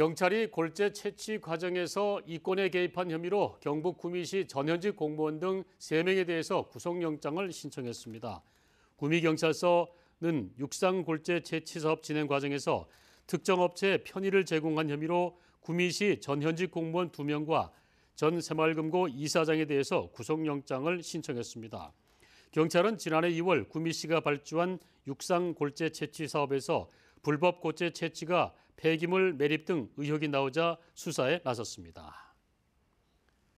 경찰이 골재 채취 과정에서 이권에 개입한 혐의로 경북 구미시 전현직 공무원 등 3명에 대해서 구속영장을 신청했습니다. 구미경찰서는 육상 골재 채취 사업 진행 과정에서 특정 업체에 편의를 제공한 혐의로 구미시 전현직 공무원 2명과 전 새마을금고 이사장에 대해서 구속영장을 신청했습니다. 경찰은 지난해 2월 구미시가 발주한 육상 골재 채취 사업에서 불법 골재 채취가 폐기물 매립 등 의혹이 나오자 수사에 나섰습니다.